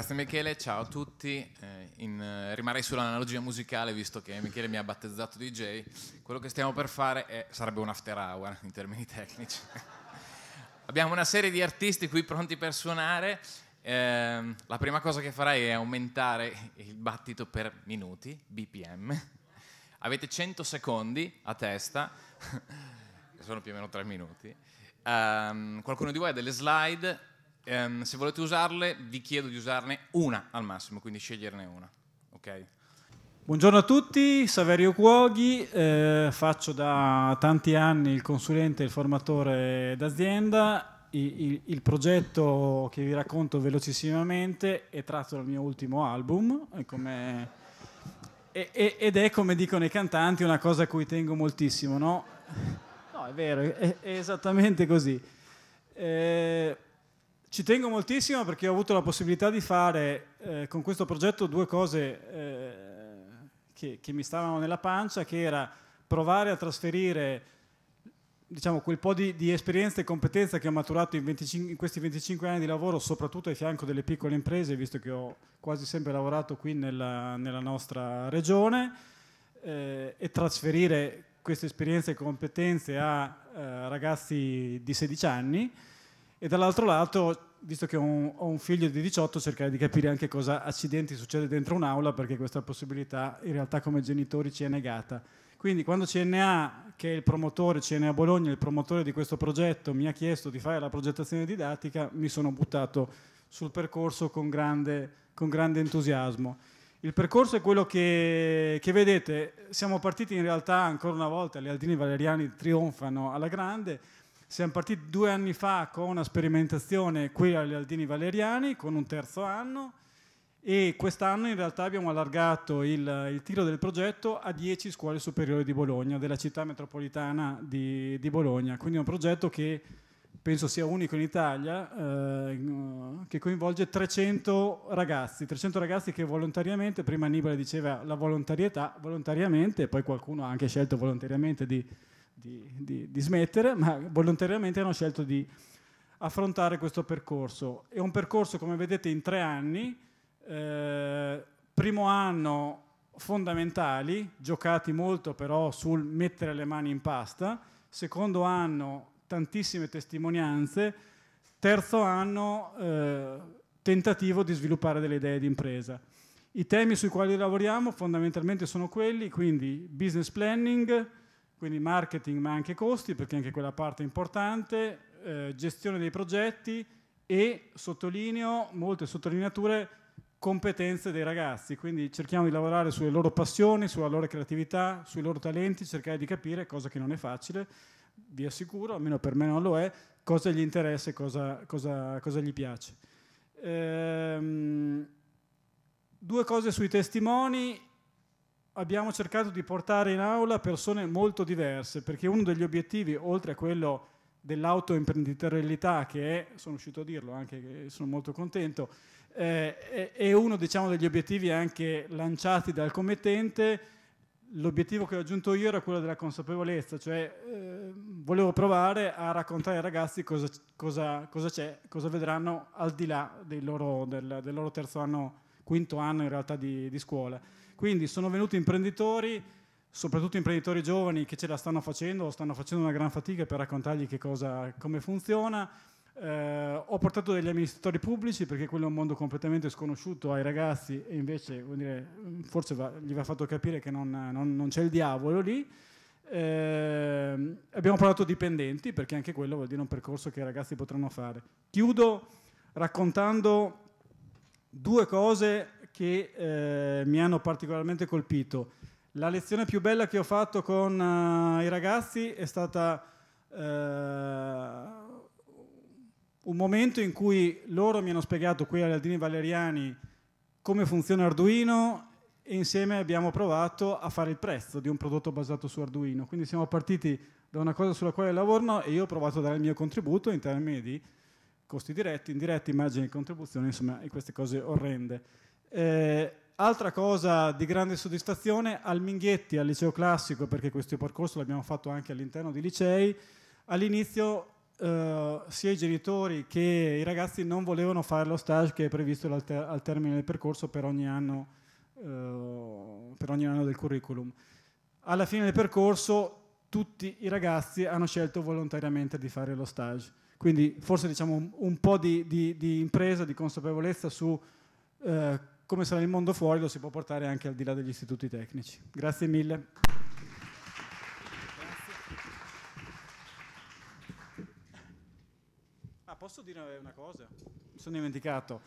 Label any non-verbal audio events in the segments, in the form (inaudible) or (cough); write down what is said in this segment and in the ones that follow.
Grazie Michele, ciao a tutti. Eh, in, eh, rimarrei sull'analogia musicale visto che Michele mi ha battezzato DJ. Quello che stiamo per fare è, sarebbe un after hour in termini tecnici. (laughs) Abbiamo una serie di artisti qui pronti per suonare. Eh, la prima cosa che farai è aumentare il battito per minuti, BPM. Avete 100 secondi a testa, (laughs) sono più o meno 3 minuti. Ehm, qualcuno di voi ha delle slide, Um, se volete usarle, vi chiedo di usarne una al massimo, quindi sceglierne una. Okay? Buongiorno a tutti, Saverio Cuoghi, eh, faccio da tanti anni il consulente e il formatore d'azienda. Il, il, il, progetto che vi racconto velocissimamente è tratto dal mio ultimo album è, è, ed è, come dicono i cantanti, una cosa a cui tengo moltissimo, no? No, è vero, è, è esattamente così. Eh, ci tengo moltissimo perché ho avuto la possibilità di fare eh, con questo progetto due cose eh, che, che, mi stavano nella pancia, che era provare a trasferire diciamo, quel po' di, di esperienza e competenza che ho maturato in, 25, in, questi 25 anni di lavoro, soprattutto ai fianco delle piccole imprese, visto che ho quasi sempre lavorato qui nella, nella nostra regione, eh, e trasferire queste esperienze e competenze a eh, ragazzi di 16 anni e dall'altro lato, visto che ho un, ho un, figlio di 18, cercare di capire anche cosa accidenti succede dentro un'aula, perché questa possibilità in realtà come genitori ci è negata. Quindi quando CNA, che è il promotore, CNA Bologna, il promotore di questo progetto, mi ha chiesto di fare la progettazione didattica, mi sono buttato sul percorso con grande, con grande entusiasmo. Il percorso è quello che, che, vedete, siamo partiti in realtà ancora una volta, gli Aldini Valeriani trionfano alla grande, siamo partiti due anni fa con una sperimentazione qui agli Aldini Valeriani con un terzo anno e quest'anno in realtà abbiamo allargato il, il tiro del progetto a 10 scuole superiori di Bologna, della città metropolitana di, di Bologna. Quindi è un progetto che penso sia unico in Italia, eh, che coinvolge 300 ragazzi, 300 ragazzi che volontariamente, prima Annibale diceva la volontarietà, volontariamente, e poi qualcuno ha anche scelto volontariamente di di, di, di smettere, ma volontariamente hanno scelto di affrontare questo percorso. È un percorso, come vedete, in tre anni. Eh, primo anno fondamentali, giocati molto però sul mettere le mani in pasta. Secondo anno tantissime testimonianze. Terzo anno eh, tentativo di sviluppare delle idee di impresa. I temi sui quali lavoriamo fondamentalmente sono quelli, quindi business planning, quindi marketing ma anche costi, perché anche quella parte è importante, eh, gestione dei progetti e, sottolineo, molte sottolineature, competenze dei ragazzi. Quindi cerchiamo di lavorare sulle loro passioni, sulla loro creatività, sui loro talenti, cercare di capire, cosa che non è facile, vi assicuro, almeno per me non lo è, cosa gli interessa e cosa, cosa, cosa gli piace. Ehm, due cose sui testimoni abbiamo cercato di portare in aula persone molto diverse, perché uno degli obiettivi, oltre a quello dell'autoimprenditorialità, che è, sono uscito a dirlo anche, eh, sono molto contento, eh, è uno diciamo, degli obiettivi anche lanciati dal commettente, l'obiettivo che ho aggiunto io era quello della consapevolezza, cioè eh, volevo provare a raccontare ai ragazzi cosa, cosa, cosa c'è, cosa vedranno al di là loro, del, del, loro terzo anno, quinto anno in realtà di, di scuola. Quindi sono venuti imprenditori, soprattutto imprenditori giovani che ce la stanno facendo o stanno facendo una gran fatica per raccontargli che cosa, come funziona. Eh, ho portato degli amministratori pubblici perché quello è un mondo completamente sconosciuto ai ragazzi e invece dire, forse va, gli va fatto capire che non, non, non c'è il diavolo lì. Eh, abbiamo parlato dipendenti perché anche quello vuol dire un percorso che i ragazzi potranno fare. Chiudo raccontando due cose che eh, mi hanno particolarmente colpito. La lezione più bella che ho fatto con uh, i ragazzi è stata uh, un momento in cui loro mi hanno spiegato qui agli Aldini Valeriani come funziona Arduino e insieme abbiamo provato a fare il prezzo di un prodotto basato su Arduino. Quindi siamo partiti da una cosa sulla quale lavorano e io ho provato a dare il mio contributo in termini di costi diretti, indiretti, immagini, di contribuzione, insomma, e queste cose orrende. Eh, altra cosa di grande soddisfazione, al Minghetti, al liceo classico, perché questo percorso l'abbiamo fatto anche all'interno di licei, all'inizio eh, sia i genitori che i ragazzi non volevano fare lo stage che è previsto al, ter al termine del percorso per ogni, anno, eh, per ogni anno del curriculum. Alla fine del percorso tutti i ragazzi hanno scelto volontariamente di fare lo stage. Quindi forse diciamo un, un po' di, di, di, impresa, di consapevolezza su eh, come sarà il mondo fuori lo si può portare anche al di là degli istituti tecnici. Grazie mille. Ah, posso dire una cosa? Mi sono dimenticato.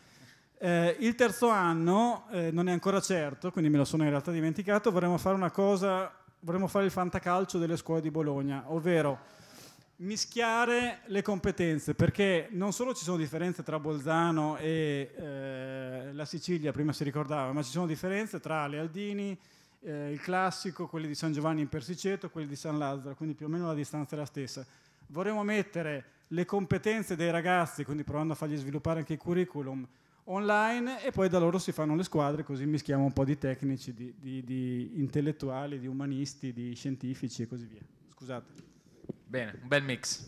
Eh, il terzo anno eh, non è ancora certo, quindi me lo sono in realtà dimenticato, vorremmo fare una cosa, vorremmo fare il fantacalcio delle scuole di Bologna, ovvero mischiare le competenze, perché non solo ci sono differenze tra Bolzano e eh, la Sicilia, prima si ricordava, ma ci sono differenze tra le Aldini, eh, il classico, quelli di San Giovanni in Persiceto, quelli di San Lazzaro, quindi più o meno la distanza è la stessa. Vorremmo mettere le competenze dei ragazzi, quindi provando a fargli sviluppare anche il curriculum online e poi da loro si fanno le squadre così mischiamo un po' di tecnici, di, di, di intellettuali, di umanisti, di scientifici e così via. Scusate. Bene, un bel mix.